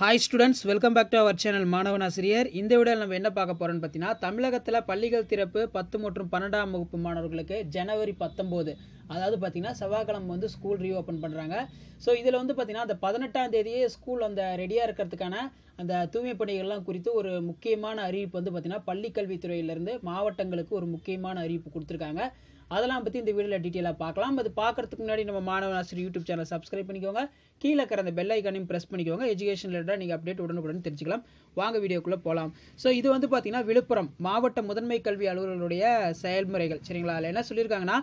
hi students welcome back to our channel மாணவன் ஆசிரியர் இந்த விடையில் நம்ம என்ன பார்க்க போகிறோன்னு பார்த்தீங்கன்னா தமிழகத்தில் பள்ளிகள் திறப்பு பத்து மற்றும் பன்னெண்டாம் வகுப்பு மாணவர்களுக்கு ஜனவரி பத்தொம்போது அதாவது பார்த்தீங்கன்னா செவ்வாய்க்கிழமை வந்து ஸ்கூல் ரீஓப்பன் பண்ணுறாங்க ஸோ இதில் வந்து பார்த்தீங்கன்னா அந்த பதினெட்டாம் தேதியே ஸ்கூல் அந்த ரெடியாக இருக்கிறதுக்கான அந்த தூய்மை பணிகள்லாம் குறித்து ஒரு முக்கியமான அறிவிப்பு வந்து பார்த்தீங்கன்னா பள்ளிக்கல்வித்துறையிலேருந்து மாவட்டங்களுக்கு ஒரு முக்கியமான அறிவிப்பு கொடுத்துருக்காங்க அதெல்லாம் பற்றி இந்த வீடியோவில் டீட்டெயிலாக பார்க்கலாம் அது பார்க்குறதுக்கு முன்னாடி நம்ம மாணவ ஆசிரியர் யூடியூப் சேனல் சப்ஸ்கிரைப் பண்ணிக்கோங்க கீழே இருக்கிற அந்த பெல் ஐக்கானையும் ப்ரெஸ் பண்ணிக்கோங்க எஜுகேஷன் ரிலேட்டாக நீங்கள் அப்டேட் உடனுக்குடன் தெரிஞ்சுக்கலாம் வாங்க வீடியோக்குள்ளே போகலாம் ஸோ இது வந்து பார்த்தீங்கன்னா விழுப்புரம் மாவட்ட முதன்மை கல்வி அலுவலர்களுடைய செயல்முறைகள் சரிங்களா அதில் என்ன சொல்லியிருக்காங்கன்னா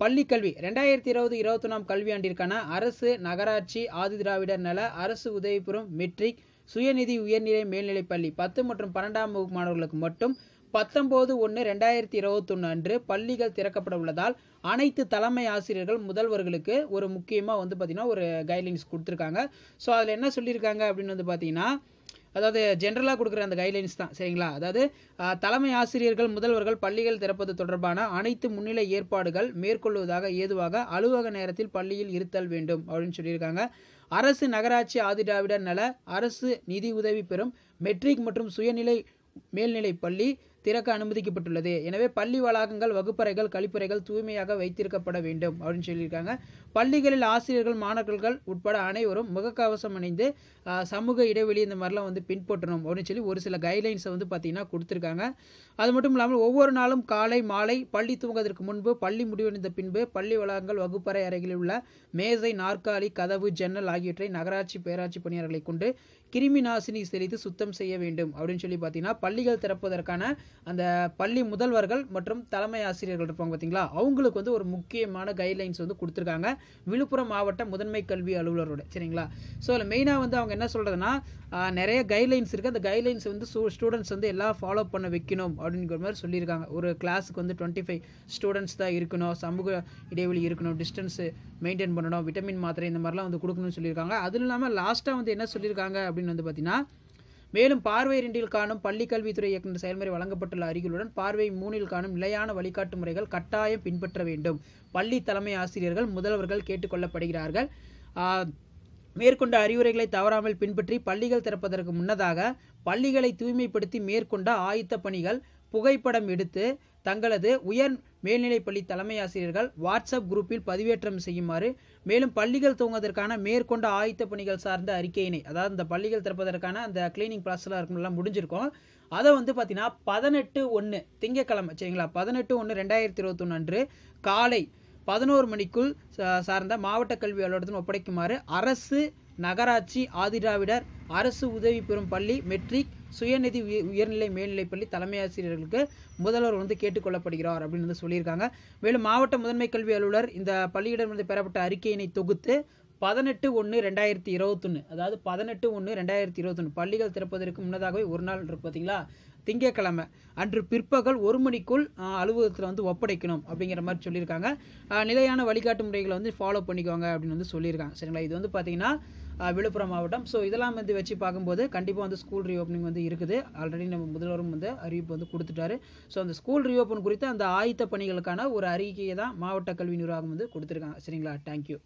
பள்ளிக்கல்வி ரெண்டாயிரத்தி இருபது இருபத்தி ஒன்றாம் கல்வியாண்டிற்கான அரசு நகராட்சி ஆதி திராவிடர் நல அரசு உதவிபுரம் மெட்ரிக் சுயநிதி உயர்நிலை மேல்நிலைப் பள்ளி பத்து மற்றும் பன்னெண்டாம் வகுப்பு மாணவர்களுக்கு மட்டும் பத்தொம்போது ஒன்று ரெண்டாயிரத்தி இருபத்தொன்று அன்று பள்ளிகள் திறக்கப்பட உள்ளதால் அனைத்து தலைமை ஆசிரியர்கள் முதல்வர்களுக்கு ஒரு முக்கியமாக வந்து பார்த்திங்கன்னா ஒரு கைட்லைன்ஸ் கொடுத்துருக்காங்க ஸோ அதில் என்ன சொல்லியிருக்காங்க அப்படின்னு வந்து பார்த்திங்கன்னா அதாவது ஜென்ரலாக கொடுக்குற அந்த கைட்லைன்ஸ் தான் சரிங்களா அதாவது தலைமை ஆசிரியர்கள் முதல்வர்கள் பள்ளிகள் திறப்பது தொடர்பான அனைத்து முன்னிலை ஏற்பாடுகள் மேற்கொள்வதாக ஏதுவாக அலுவலக நேரத்தில் பள்ளியில் இருத்தல் வேண்டும் அப்படின்னு சொல்லியிருக்காங்க அரசு நகராட்சி ஆதிராவிடர் நல அரசு நிதி உதவி பெறும் மெட்ரிக் மற்றும் சுயநிலை மேல்நிலை பள்ளி திறக்க அனுமதிக்கப்பட்டுள்ளது எனவே பள்ளி வளாகங்கள் வகுப்பறைகள் கழிப்பறைகள் தூய்மையாக வைத்திருக்கப்பட வேண்டும் அப்படின்னு சொல்லியிருக்காங்க பள்ளிகளில் ஆசிரியர்கள் மாணவர்கள் உட்பட அனைவரும் முகக்கவசம் அணிந்து சமூக இடைவெளி இந்த மாதிரிலாம் வந்து பின்பற்றணும் அப்படின்னு சொல்லி ஒரு சில கைட்லைன்ஸை வந்து பார்த்தீங்கன்னா கொடுத்துருக்காங்க அது மட்டும் இல்லாமல் ஒவ்வொரு நாளும் காலை மாலை பள்ளி தூங்குவதற்கு முன்பு பள்ளி முடிவடைந்த பின்பு பள்ளி வளாகங்கள் வகுப்பறை அறைகளில் உள்ள மேசை நாற்காலி கதவு ஜன்னல் ஆகியவற்றை நகராட்சி பேராட்சி பணியாளர்களை கொண்டு கிருமி நாசினி செறித்து சுத்தம் செய்ய வேண்டும் அப்படின்னு சொல்லி பார்த்தீங்கன்னா பள்ளிகள் திறப்பதற்கான அந்த பள்ளி முதல்வர்கள் மற்றும் தலைமை ஆசிரியர்கள் இருப்பாங்க பார்த்தீங்களா அவங்களுக்கு வந்து ஒரு முக்கியமான கைட்லைன்ஸ் வந்து கொடுத்துருக்காங்க விழுப்புரம் மாவட்ட முதன்மை கல்வி அலுவலரோட சரிங்களா ஸோ அதில் மெயினாக வந்து அவங்க என்ன சொல்கிறதுனா நிறைய கைட்லைன்ஸ் இருக்குது அந்த கைட்லைன்ஸ் வந்து ஸ்டூடெண்ட்ஸ் வந்து எல்லாம் ஃபாலோ பண்ண வைக்கணும் அப்படிங்கிற மாதிரி சொல்லியிருக்காங்க ஒரு கிளாஸுக்கு வந்து டுவெண்ட்டி ஃபைவ் ஸ்டூடெண்ட்ஸ் தான் இருக்கணும் சமூக இடைவெளி இருக்கணும் டிஸ்டன்ஸு மெயின்டைன் பண்ணணும் விட்டமின் மாத்திரை இந்த மாதிரிலாம் வந்து கொடுக்கணும்னு சொல்லியிருக்காங்க அதுவும் இல்லாமல் லாஸ்ட்டாக வந்து என்ன சொல்லியிருக்காங்க அப்படின்னு வந்து பார்த்தீங்கன்னா மேலும் பார்வை இரண்டில் காணும் பள்ளி கல்வித்துறை இயக்குநர் செயல்முறை வழங்கப்பட்டுள்ள அறிகளுடன் பார்வை மூணில் காணும் நிலையான வழிகாட்டு முறைகள் கட்டாயம் பின்பற்ற வேண்டும் பள்ளி தலைமை ஆசிரியர்கள் முதல்வர்கள் கேட்டுக்கொள்ளப்படுகிறார்கள் மேற்கொண்ட அறிவுரைகளை தவறாமல் பின்பற்றி பள்ளிகள் திறப்பதற்கு முன்னதாக பள்ளிகளை தூய்மைப்படுத்தி மேற்கொண்ட ஆயுத்த பணிகள் புகைப்படம் எடுத்து தங்களது உயர் மேல்நிலைப்பள்ளி தலைமை ஆசிரியர்கள் வாட்ஸ்அப் குரூப்பில் பதிவேற்றம் செய்யுமாறு மேலும் பள்ளிகள் தூங்குவதற்கான மேற்கொண்ட ஆயத்த பணிகள் சார்ந்த அறிக்கையினை அதாவது இந்த பள்ளிகள் திறப்பதற்கான அந்த கிளீனிங் ப்ராசஸ்லாம் இருக்கணும்லாம் முடிஞ்சிருக்கும் அதை வந்து பார்த்தீங்கன்னா பதினெட்டு ஒன்று திங்கக்கிழமை சரிங்களா பதினெட்டு ஒன்று ரெண்டாயிரத்தி இருபத்தொன்று அன்று காலை பதினோரு மணிக்குள் சார்ந்த மாவட்ட கல்வி அலுவலகத்தின் ஒப்படைக்குமாறு அரசு நகராட்சி ஆதிராவிடர் அரசு உதவி பெறும் பள்ளி மெட்ரிக் சுயநிதி உயர்நிலை பள்ளி தலைமை ஆசிரியர்களுக்கு முதல்வர் வந்து கேட்டுக்கொள்ளப்படுகிறார் அப்படின்னு வந்து சொல்லியிருக்காங்க மேலும் மாவட்ட முதன்மை கல்வி அலுவலர் இந்த பள்ளியிடமிருந்து பெறப்பட்ட அறிக்கையினை தொகுத்து பதினெட்டு ஒன்று ரெண்டாயிரத்தி இருபத்தொன்று அதாவது பதினெட்டு ஒன்று ரெண்டாயிரத்தி இருபத்தொன்று பள்ளிகள் திறப்பதற்கு முன்னதாகவே ஒரு நாள் இருக்கு பார்த்தீங்களா திங்கக்கிழமை அன்று பிற்பகல் ஒரு மணிக்குள் அலுவலகத்தில் வந்து ஒப்படைக்கணும் அப்படிங்கிற மாதிரி சொல்லியிருக்காங்க நிலையான வழிகாட்டு முறைகளை வந்து ஃபாலோ பண்ணிக்கோங்க அப்படின்னு வந்து சொல்லியிருக்காங்க சரிங்களா இது வந்து பார்த்தீங்கன்னா விழுப்புரம் மாவட்டம் ஸோ இதெல்லாம் வந்து வச்சு பார்க்கும்போது கண்டிப்பாக வந்து ஸ்கூல் ரீஓப்பனிங் வந்து இருக்குது ஆல்ரெடி நம்ம முதல்வரும் வந்து அறிவிப்பு வந்து கொடுத்துட்டாரு ஸோ அந்த ஸ்கூல் ரீஓப்பன் குறித்து அந்த ஆயத்த பணிகளுக்கான ஒரு அறிக்கையை தான் மாவட்ட கல்வி நிர்வாகம் வந்து கொடுத்துருக்காங்க சரிங்களா தேங்க்யூ